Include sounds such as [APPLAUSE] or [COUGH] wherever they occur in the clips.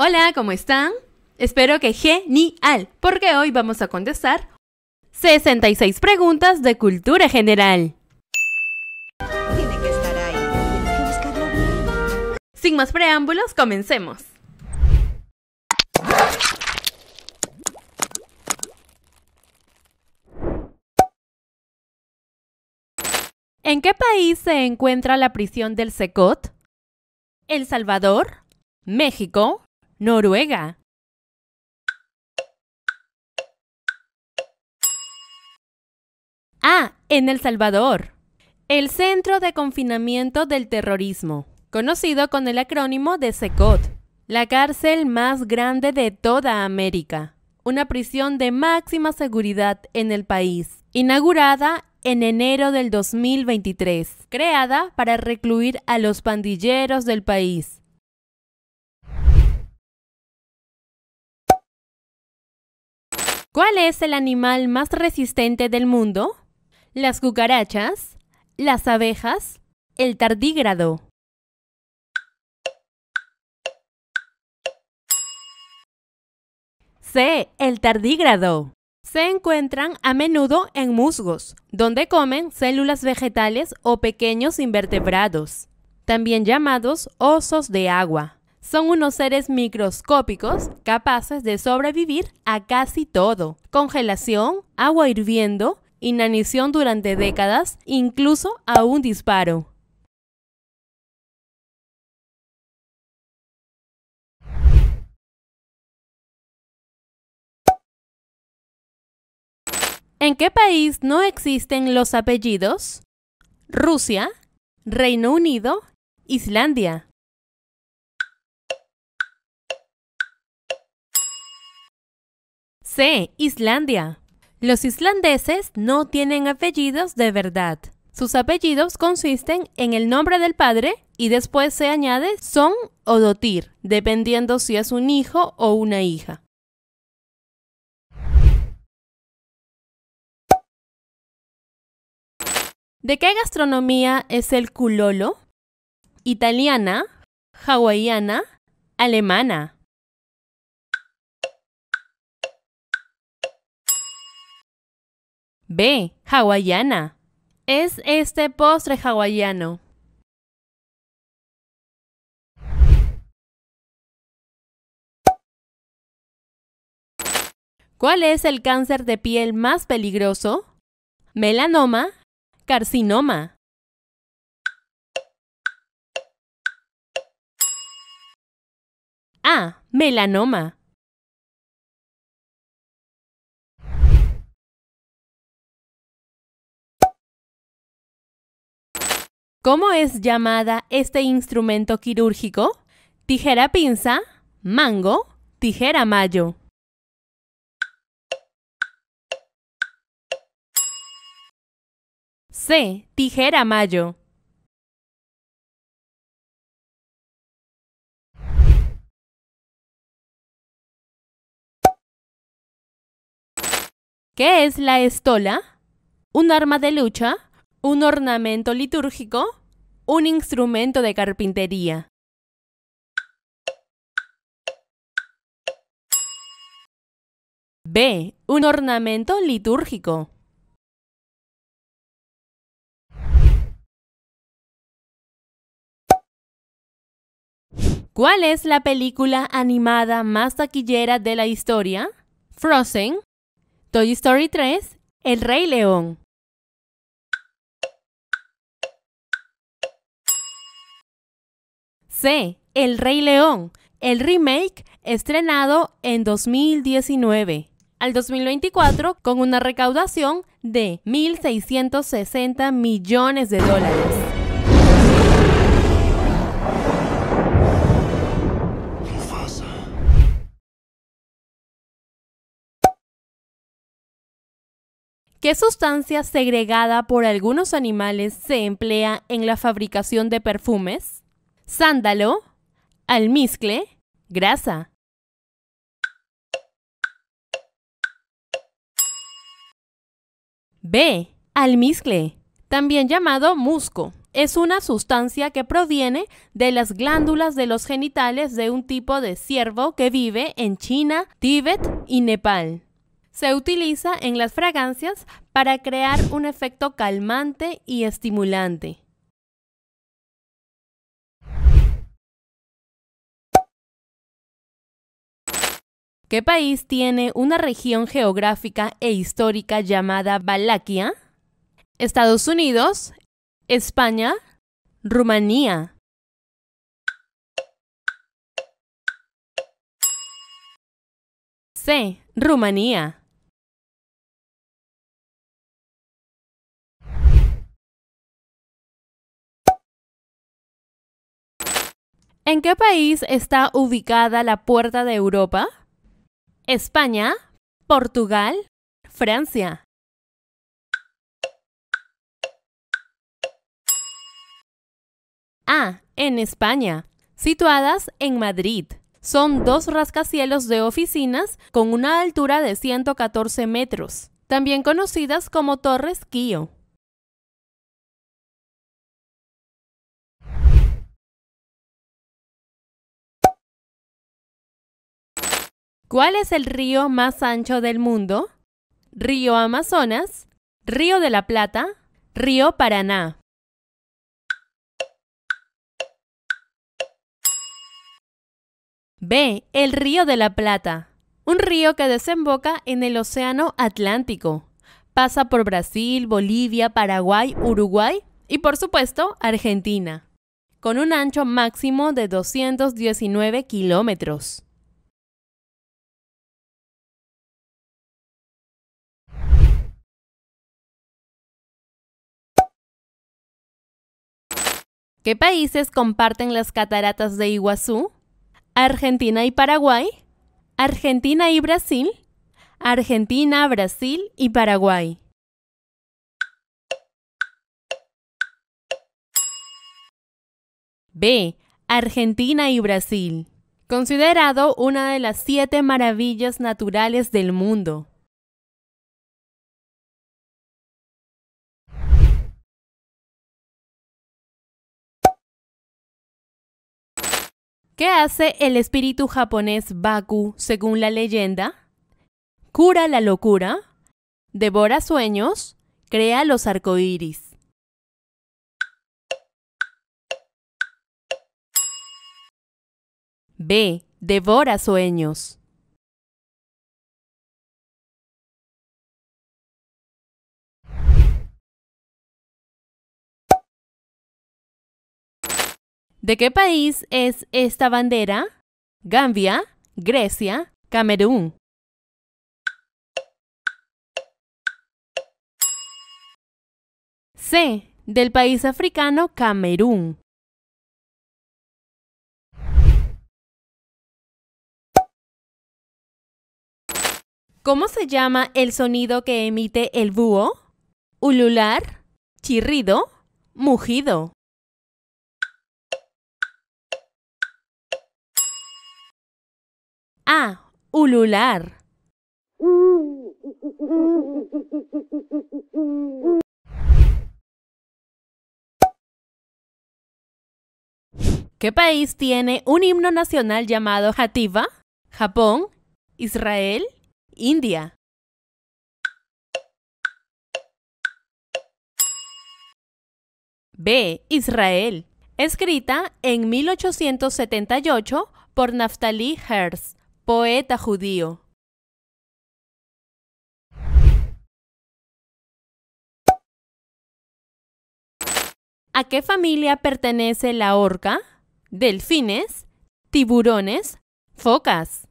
Hola, ¿cómo están? Espero que genial, porque hoy vamos a contestar 66 preguntas de cultura general. Sin más preámbulos, comencemos. ¿En qué país se encuentra la prisión del Secot? El Salvador, México, Noruega. Ah, en El Salvador. El Centro de Confinamiento del Terrorismo, conocido con el acrónimo de SECOT, la cárcel más grande de toda América, una prisión de máxima seguridad en el país, inaugurada en enero del 2023, creada para recluir a los pandilleros del país. ¿Cuál es el animal más resistente del mundo? Las cucarachas, las abejas, el tardígrado. C. El tardígrado. Se encuentran a menudo en musgos, donde comen células vegetales o pequeños invertebrados, también llamados osos de agua son unos seres microscópicos capaces de sobrevivir a casi todo. Congelación, agua hirviendo, inanición durante décadas, incluso a un disparo. ¿En qué país no existen los apellidos? Rusia, Reino Unido, Islandia. C. Islandia. Los islandeses no tienen apellidos de verdad. Sus apellidos consisten en el nombre del padre y después se añade son o dotir, dependiendo si es un hijo o una hija. ¿De qué gastronomía es el culolo? Italiana, hawaiana, alemana. B. Hawaiana. ¿Es este postre hawaiano? ¿Cuál es el cáncer de piel más peligroso? Melanoma, carcinoma. A. Melanoma. ¿Cómo es llamada este instrumento quirúrgico? Tijera pinza, mango, tijera mayo. C. Tijera mayo. ¿Qué es la estola? ¿Un arma de lucha? ¿Un ornamento litúrgico? un instrumento de carpintería. B. Un ornamento litúrgico. ¿Cuál es la película animada más taquillera de la historia? Frozen, Toy Story 3, El Rey León. C. El Rey León, el remake estrenado en 2019 al 2024 con una recaudación de 1.660 millones de dólares. ¿Qué sustancia segregada por algunos animales se emplea en la fabricación de perfumes? sándalo, almizcle, grasa. B. Almizcle, también llamado musco, es una sustancia que proviene de las glándulas de los genitales de un tipo de ciervo que vive en China, Tíbet y Nepal. Se utiliza en las fragancias para crear un efecto calmante y estimulante. ¿Qué país tiene una región geográfica e histórica llamada Valaquia? Estados Unidos, España, Rumanía. C. Rumanía. ¿En qué país está ubicada la Puerta de Europa? España, Portugal, Francia. A. En España, situadas en Madrid. Son dos rascacielos de oficinas con una altura de 114 metros, también conocidas como Torres Kio. ¿Cuál es el río más ancho del mundo? Río Amazonas, Río de la Plata, Río Paraná. B. El río de la Plata. Un río que desemboca en el Océano Atlántico. Pasa por Brasil, Bolivia, Paraguay, Uruguay y por supuesto Argentina, con un ancho máximo de 219 kilómetros. ¿Qué países comparten las cataratas de Iguazú? Argentina y Paraguay, Argentina y Brasil, Argentina, Brasil y Paraguay. B. Argentina y Brasil. Considerado una de las siete maravillas naturales del mundo. ¿Qué hace el espíritu japonés Baku según la leyenda? Cura la locura, devora sueños, crea los arcoíris. B. Devora sueños. ¿De qué país es esta bandera? Gambia, Grecia, Camerún. C. Del país africano Camerún. ¿Cómo se llama el sonido que emite el búho? Ulular, chirrido, mugido. A. Ulular. ¿Qué país tiene un himno nacional llamado Hativa? Japón, Israel, India. B. Israel. Escrita en 1878 por Naftali Herz. Poeta judío. ¿A qué familia pertenece la orca? Delfines, tiburones, focas.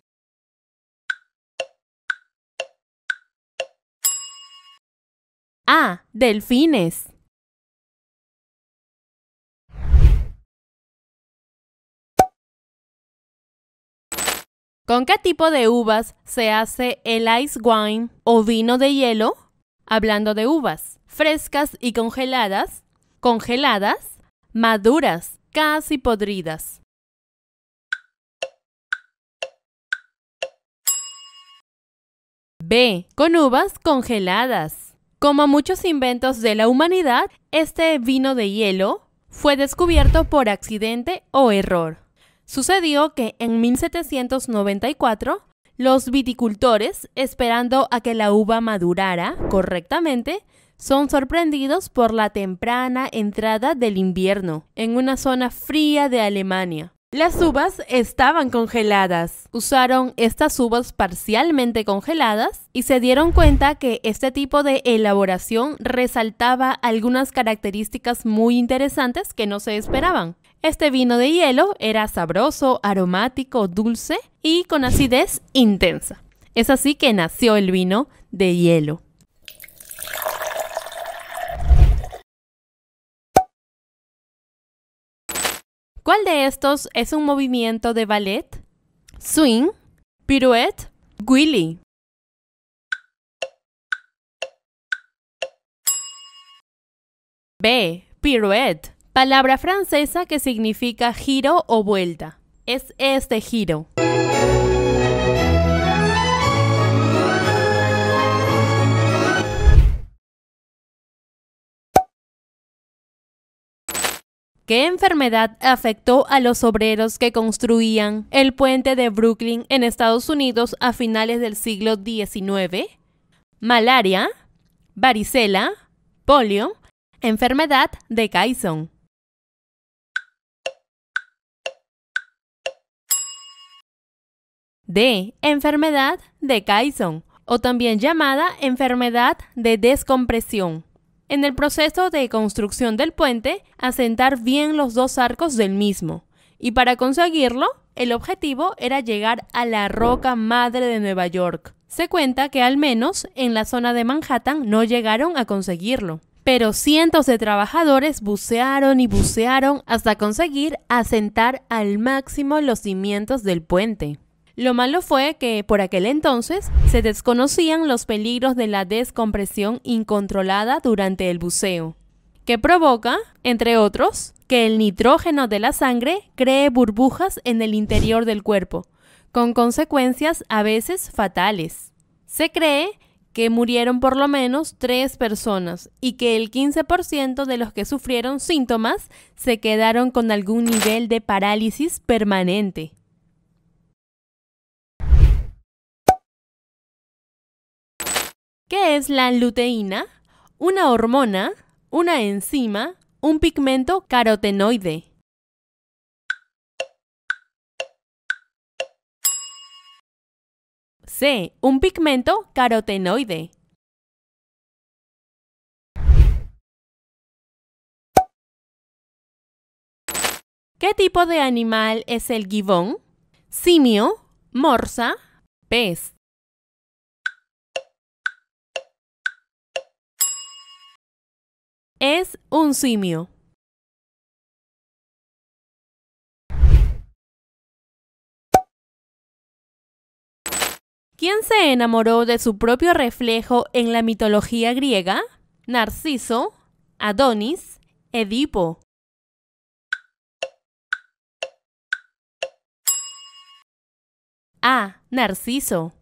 Ah, Delfines. ¿Con qué tipo de uvas se hace el ice wine o vino de hielo? Hablando de uvas, frescas y congeladas, congeladas, maduras, casi podridas. B. Con uvas congeladas. Como muchos inventos de la humanidad, este vino de hielo fue descubierto por accidente o error. Sucedió que en 1794 los viticultores, esperando a que la uva madurara correctamente, son sorprendidos por la temprana entrada del invierno en una zona fría de Alemania. Las uvas estaban congeladas. Usaron estas uvas parcialmente congeladas y se dieron cuenta que este tipo de elaboración resaltaba algunas características muy interesantes que no se esperaban. Este vino de hielo era sabroso, aromático, dulce y con acidez intensa. Es así que nació el vino de hielo. ¿Cuál de estos es un movimiento de ballet? Swing, pirouette, willy. B. Pirouette palabra francesa que significa giro o vuelta. Es este giro. ¿Qué enfermedad afectó a los obreros que construían el puente de Brooklyn en Estados Unidos a finales del siglo XIX? Malaria, varicela, polio, enfermedad de Kaison. D. Enfermedad de Caisson, o también llamada enfermedad de descompresión. En el proceso de construcción del puente, asentar bien los dos arcos del mismo. Y para conseguirlo, el objetivo era llegar a la roca madre de Nueva York. Se cuenta que al menos en la zona de Manhattan no llegaron a conseguirlo. Pero cientos de trabajadores bucearon y bucearon hasta conseguir asentar al máximo los cimientos del puente. Lo malo fue que por aquel entonces se desconocían los peligros de la descompresión incontrolada durante el buceo, que provoca, entre otros, que el nitrógeno de la sangre cree burbujas en el interior del cuerpo, con consecuencias a veces fatales. Se cree que murieron por lo menos tres personas y que el 15% de los que sufrieron síntomas se quedaron con algún nivel de parálisis permanente. ¿Qué es la luteína? Una hormona, una enzima, un pigmento carotenoide. C. Un pigmento carotenoide. ¿Qué tipo de animal es el gibón? Simio, morsa, pez. es un simio. ¿Quién se enamoró de su propio reflejo en la mitología griega? Narciso, Adonis, Edipo. A. Narciso.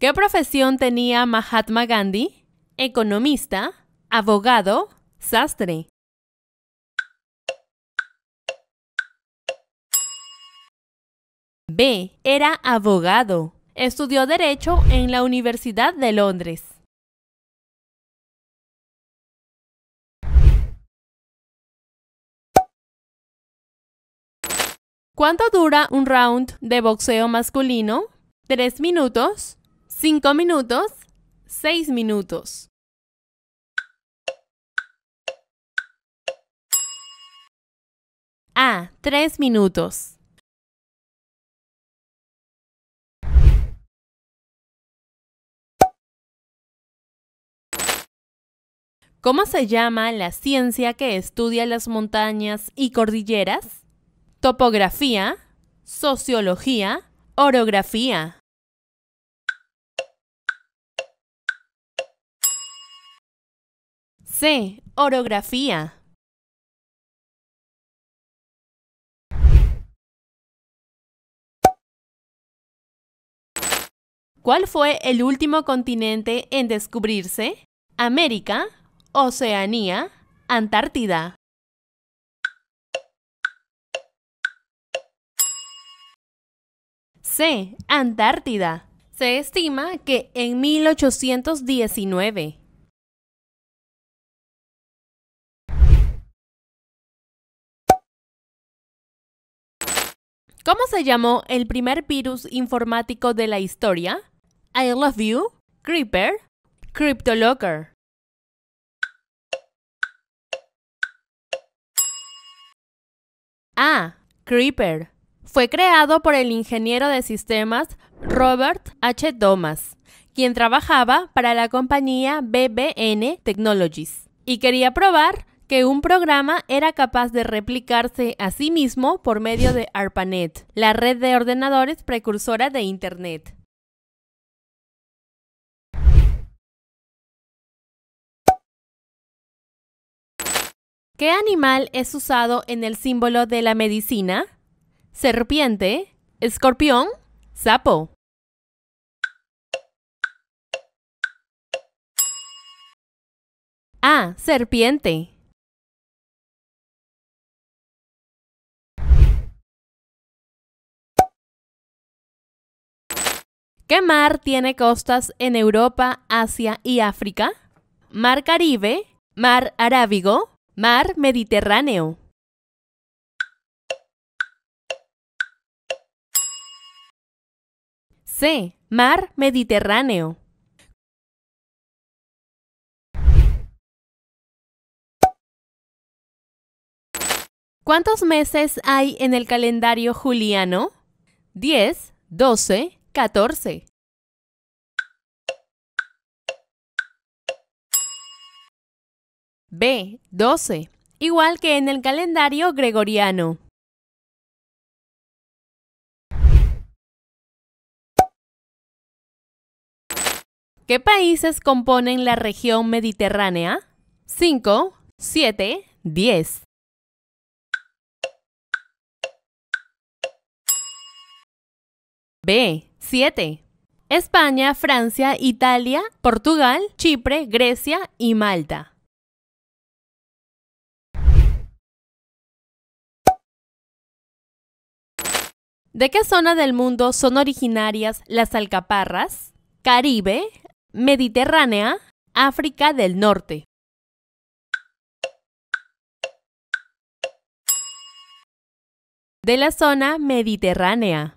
¿Qué profesión tenía Mahatma Gandhi? Economista, abogado, sastre. B. Era abogado. Estudió Derecho en la Universidad de Londres. ¿Cuánto dura un round de boxeo masculino? ¿Tres minutos? Cinco minutos, seis minutos. A. Tres minutos. ¿Cómo se llama la ciencia que estudia las montañas y cordilleras? Topografía, sociología, orografía. C. Orografía. ¿Cuál fue el último continente en descubrirse? América, Oceanía, Antártida. C. Antártida. Se estima que en 1819. ¿Cómo se llamó el primer virus informático de la historia? I Love You, Creeper, CryptoLocker. A. Ah, Creeper. Fue creado por el ingeniero de sistemas Robert H. Thomas, quien trabajaba para la compañía BBN Technologies y quería probar que un programa era capaz de replicarse a sí mismo por medio de ARPANET, la red de ordenadores precursora de Internet. ¿Qué animal es usado en el símbolo de la medicina? Serpiente, escorpión, sapo. ¡Ah! Serpiente. ¿Qué mar tiene costas en Europa, Asia y África? Mar Caribe, Mar Arábigo, Mar Mediterráneo. C. Mar Mediterráneo. ¿Cuántos meses hay en el calendario juliano? 10, 12, 14. B. 12. Igual que en el calendario gregoriano. ¿Qué países componen la región mediterránea? 5, 7, 10. B. 7. España, Francia, Italia, Portugal, Chipre, Grecia y Malta. ¿De qué zona del mundo son originarias las alcaparras? Caribe, Mediterránea, África del Norte. De la zona mediterránea.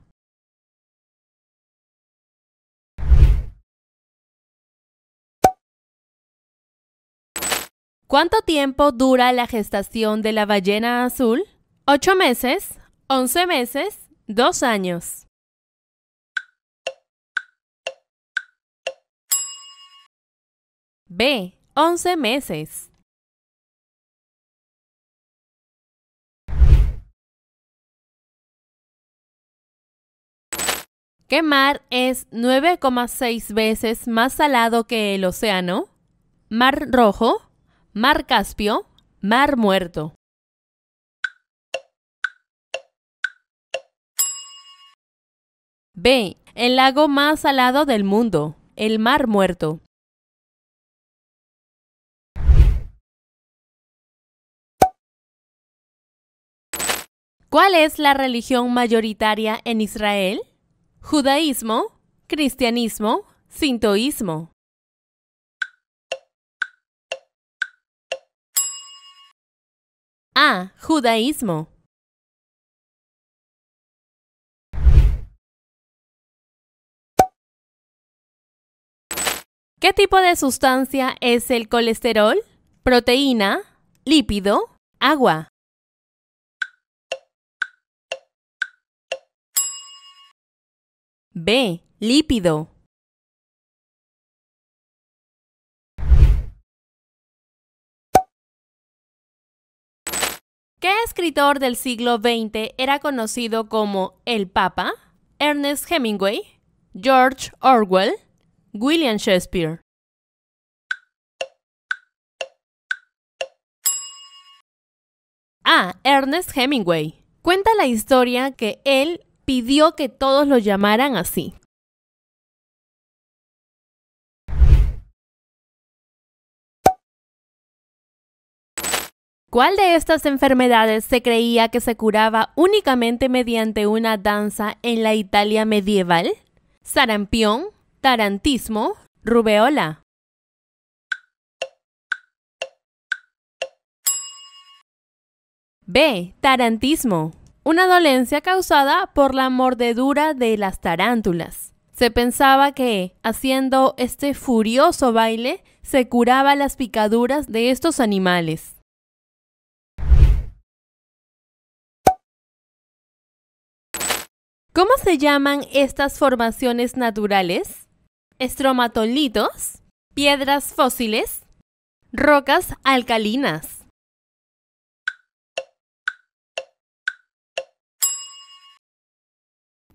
¿Cuánto tiempo dura la gestación de la ballena azul? 8 meses, 11 meses, 2 años. B. 11 meses. ¿Qué mar es 9,6 veces más salado que el océano? ¿Mar Rojo? Mar Caspio, Mar Muerto. B. El lago más salado del mundo, el Mar Muerto. ¿Cuál es la religión mayoritaria en Israel? Judaísmo, cristianismo, sintoísmo. A. Judaísmo. ¿Qué tipo de sustancia es el colesterol? Proteína, lípido, agua. B. Lípido. ¿Qué escritor del siglo XX era conocido como el Papa? Ernest Hemingway, George Orwell, William Shakespeare. Ah, Ernest Hemingway. Cuenta la historia que él pidió que todos lo llamaran así. ¿Cuál de estas enfermedades se creía que se curaba únicamente mediante una danza en la Italia medieval? Sarampión, tarantismo, rubeola. B. Tarantismo. Una dolencia causada por la mordedura de las tarántulas. Se pensaba que, haciendo este furioso baile, se curaba las picaduras de estos animales. ¿Cómo se llaman estas formaciones naturales? Estromatolitos, piedras fósiles, rocas alcalinas.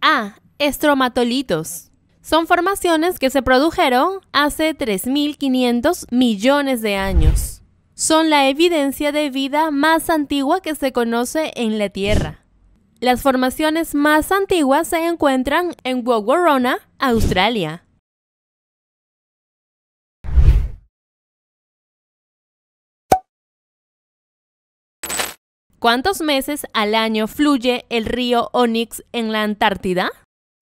A. Estromatolitos. Son formaciones que se produjeron hace 3.500 millones de años. Son la evidencia de vida más antigua que se conoce en la Tierra. Las formaciones más antiguas se encuentran en Wogorona, Australia. ¿Cuántos meses al año fluye el río Onyx en la Antártida?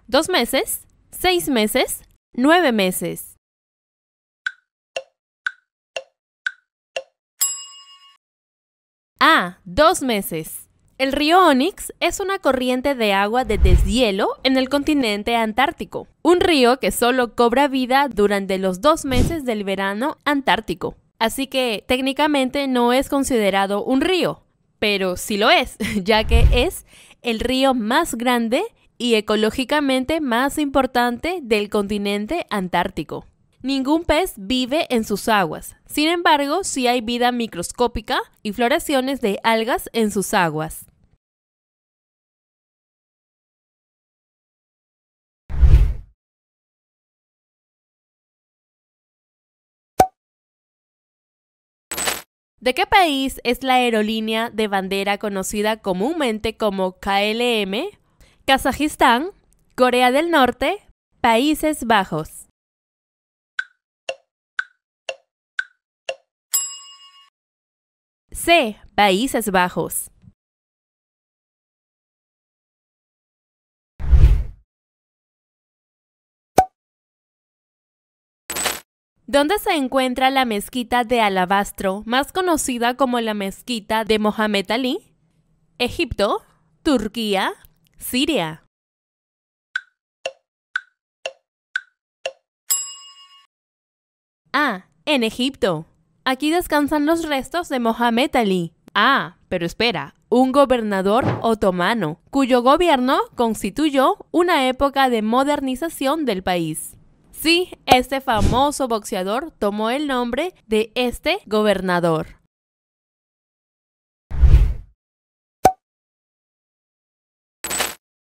¿Dos meses? ¿Seis meses? ¿Nueve meses? Ah, dos meses. El río Onyx es una corriente de agua de deshielo en el continente antártico, un río que solo cobra vida durante los dos meses del verano antártico. Así que técnicamente no es considerado un río, pero sí lo es, [LAUGHS] ya que es el río más grande y ecológicamente más importante del continente antártico. Ningún pez vive en sus aguas. Sin embargo, sí hay vida microscópica y floraciones de algas en sus aguas. ¿De qué país es la aerolínea de bandera conocida comúnmente como KLM? Kazajistán, Corea del Norte, Países Bajos. C. Países Bajos. ¿Dónde se encuentra la mezquita de alabastro, más conocida como la mezquita de Mohamed Ali, Egipto, Turquía, Siria. A. En Egipto. Aquí descansan los restos de Mohamed Ali. Ah, pero espera, un gobernador otomano, cuyo gobierno constituyó una época de modernización del país. Sí, este famoso boxeador tomó el nombre de este gobernador.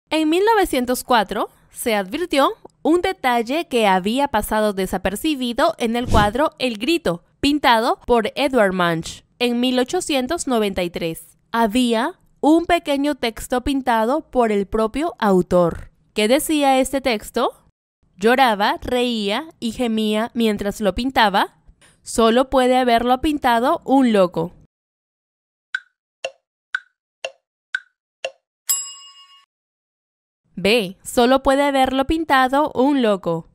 En 1904 se advirtió un detalle que había pasado desapercibido en el cuadro El Grito, pintado por Edward Munch en 1893. Había un pequeño texto pintado por el propio autor. ¿Qué decía este texto? Lloraba, reía y gemía mientras lo pintaba. Solo puede haberlo pintado un loco. B. Solo puede haberlo pintado un loco.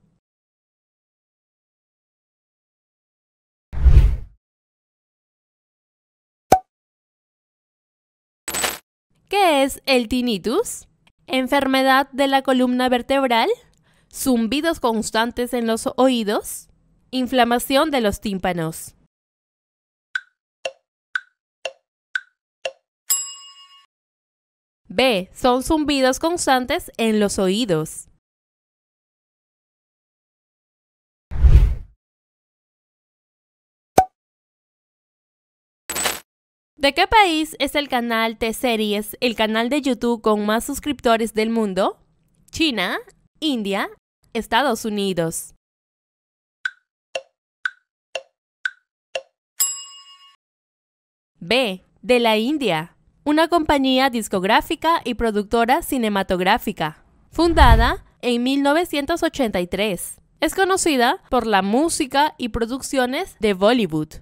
¿Qué es el tinnitus? Enfermedad de la columna vertebral, zumbidos constantes en los oídos, inflamación de los tímpanos. B. Son zumbidos constantes en los oídos. ¿De qué país es el canal T-Series, el canal de YouTube con más suscriptores del mundo? China, India, Estados Unidos. B. De la India, una compañía discográfica y productora cinematográfica, fundada en 1983. Es conocida por la música y producciones de Bollywood.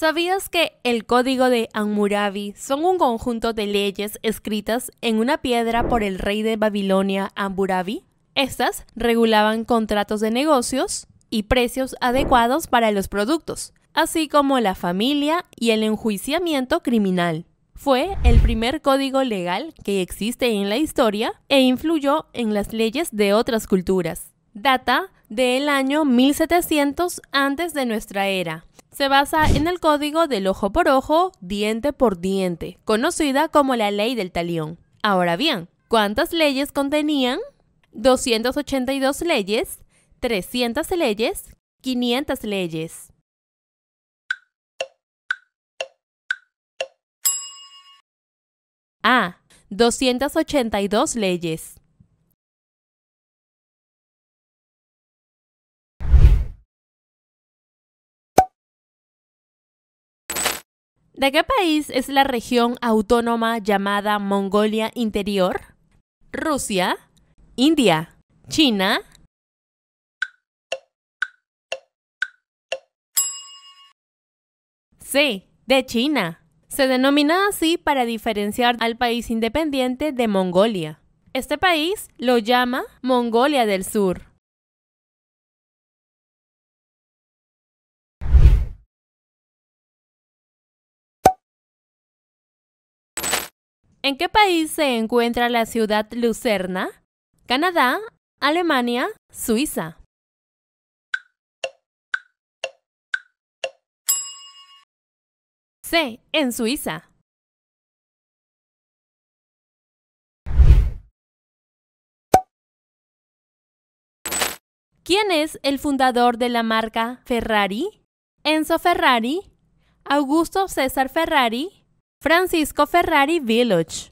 ¿Sabías que el código de Hammurabi son un conjunto de leyes escritas en una piedra por el rey de Babilonia Hammurabi? Estas regulaban contratos de negocios y precios adecuados para los productos, así como la familia y el enjuiciamiento criminal. Fue el primer código legal que existe en la historia e influyó en las leyes de otras culturas. Data del año 1700 antes de nuestra era se basa en el código del ojo por ojo, diente por diente, conocida como la ley del talión. Ahora bien, ¿cuántas leyes contenían? 282 leyes, 300 leyes, 500 leyes. A. 282 leyes. ¿De qué país es la región autónoma llamada Mongolia Interior? Rusia, India, China. Sí, de China. Se denomina así para diferenciar al país independiente de Mongolia. Este país lo llama Mongolia del Sur. ¿En qué país se encuentra la ciudad Lucerna? Canadá, Alemania, Suiza. C. En Suiza. ¿Quién es el fundador de la marca Ferrari? Enzo Ferrari, Augusto César Ferrari, Francisco Ferrari Village.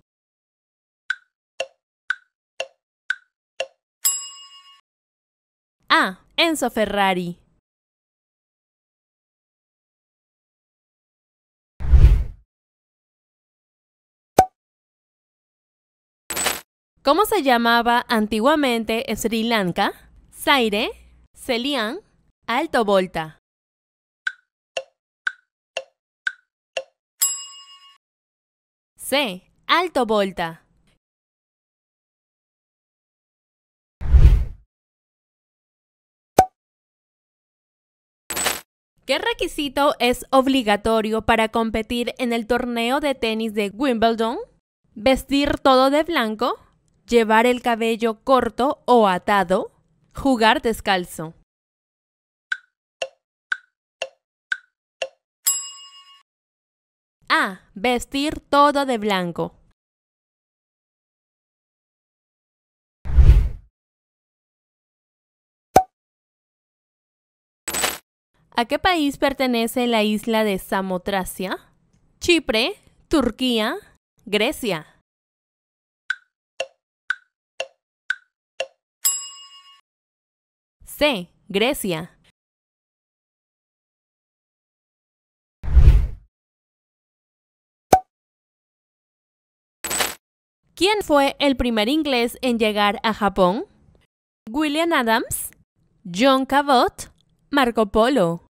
A. Enzo Ferrari. ¿Cómo se llamaba antiguamente Sri Lanka? Zaire, Celian, Alto Volta. C. Alto Volta. ¿Qué requisito es obligatorio para competir en el torneo de tenis de Wimbledon? Vestir todo de blanco, llevar el cabello corto o atado, jugar descalzo. A. Vestir todo de blanco. ¿A qué país pertenece la isla de Samotracia? Chipre, Turquía, Grecia. C. Grecia. ¿Quién fue el primer inglés en llegar a Japón? William Adams, John Cabot, Marco Polo.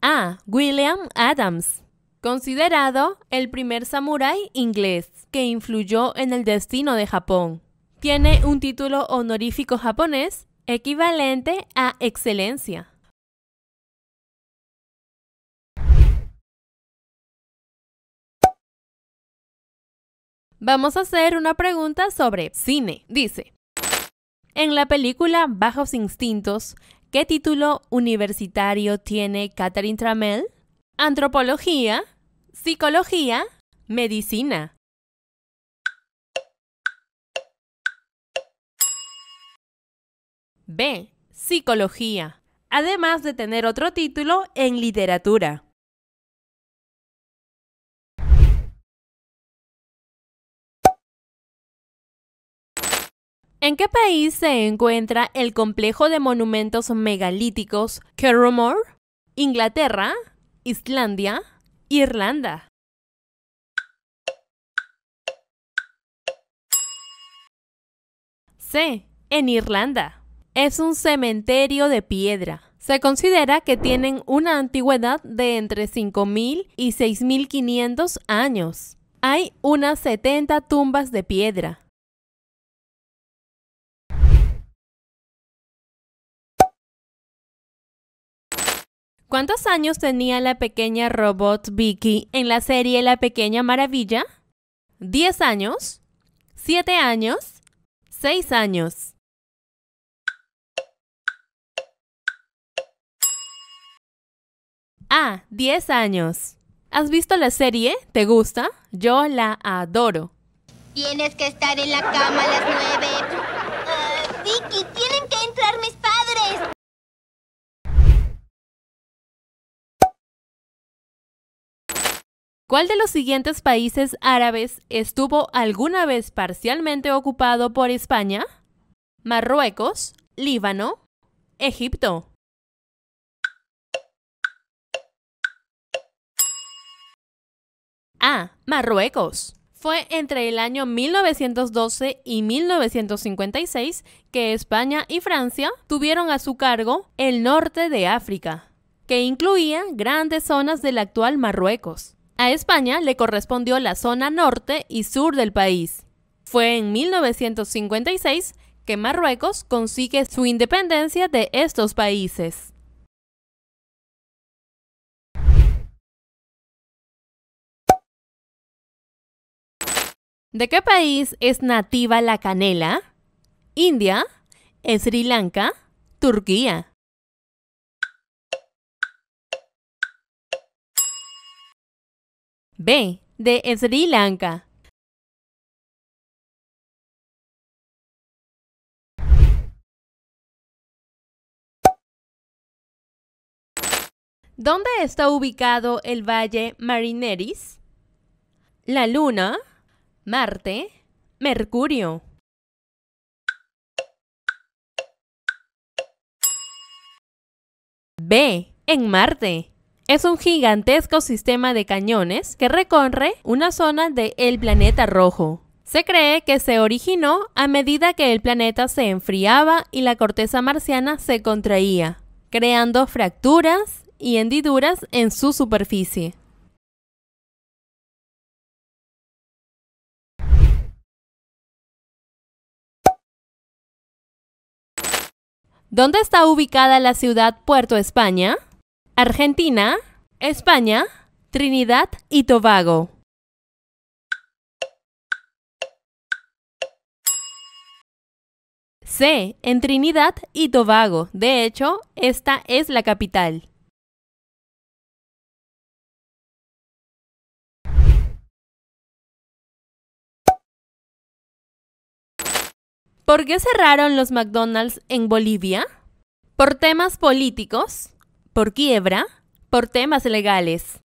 A. William Adams, considerado el primer samurái inglés que influyó en el destino de Japón. Tiene un título honorífico japonés equivalente a excelencia. Vamos a hacer una pregunta sobre cine. Dice, en la película Bajos Instintos, ¿qué título universitario tiene Catherine Tramell? Antropología, psicología, medicina. B. Psicología. Además de tener otro título en literatura. ¿En qué país se encuentra el complejo de monumentos megalíticos Carromore, Inglaterra, Islandia, Irlanda. C. En Irlanda. Es un cementerio de piedra. Se considera que tienen una antigüedad de entre 5.000 y 6.500 años. Hay unas 70 tumbas de piedra. ¿Cuántos años tenía la pequeña robot Vicky en la serie La Pequeña Maravilla? ¿10 años? ¿Siete años? ¿6 años? Ah, 10 años. ¿Has visto la serie? ¿Te gusta? Yo la adoro. Tienes que estar en la cama a las nueve. ¿Cuál de los siguientes países árabes estuvo alguna vez parcialmente ocupado por España? Marruecos, Líbano, Egipto. A. Marruecos. Fue entre el año 1912 y 1956 que España y Francia tuvieron a su cargo el norte de África, que incluía grandes zonas del actual Marruecos. A España le correspondió la zona norte y sur del país. Fue en 1956 que Marruecos consigue su independencia de estos países. ¿De qué país es nativa la canela? India, Sri Lanka, Turquía. B. De Sri Lanka. ¿Dónde está ubicado el valle Marineris? La Luna, Marte, Mercurio. B. En Marte. Es un gigantesco sistema de cañones que recorre una zona de el planeta rojo. Se cree que se originó a medida que el planeta se enfriaba y la corteza marciana se contraía, creando fracturas y hendiduras en su superficie. ¿Dónde está ubicada la ciudad Puerto España? Argentina, España, Trinidad y Tobago. C. En Trinidad y Tobago. De hecho, esta es la capital. ¿Por qué cerraron los McDonald's en Bolivia? Por temas políticos, por quiebra, por temas legales.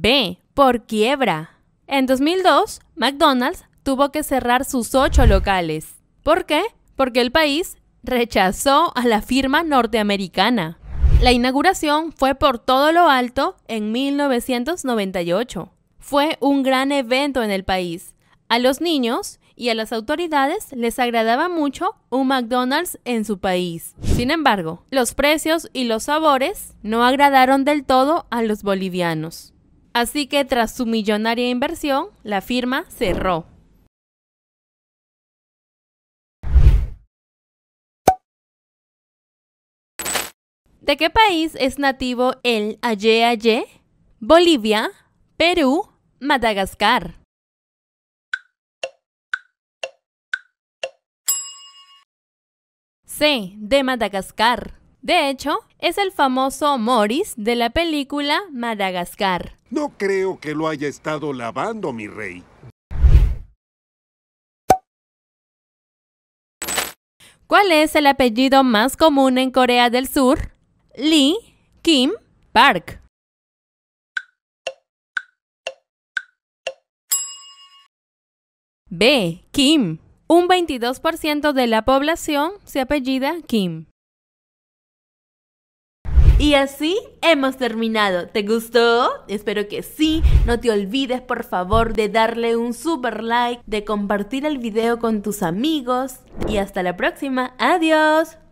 B. Por quiebra. En 2002, McDonald's tuvo que cerrar sus ocho locales. ¿Por qué? Porque el país rechazó a la firma norteamericana. La inauguración fue por todo lo alto en 1998. Fue un gran evento en el país. A los niños y a las autoridades les agradaba mucho un McDonald's en su país. Sin embargo, los precios y los sabores no agradaron del todo a los bolivianos. Así que tras su millonaria inversión, la firma cerró. ¿De qué país es nativo el Aye Bolivia, Perú, Madagascar. C. De Madagascar. De hecho, es el famoso Morris de la película Madagascar. No creo que lo haya estado lavando, mi rey. ¿Cuál es el apellido más común en Corea del Sur? Lee Kim Park. B. Kim. Un 22% de la población se apellida Kim. Y así hemos terminado. ¿Te gustó? Espero que sí. No te olvides por favor de darle un super like, de compartir el video con tus amigos. Y hasta la próxima. Adiós.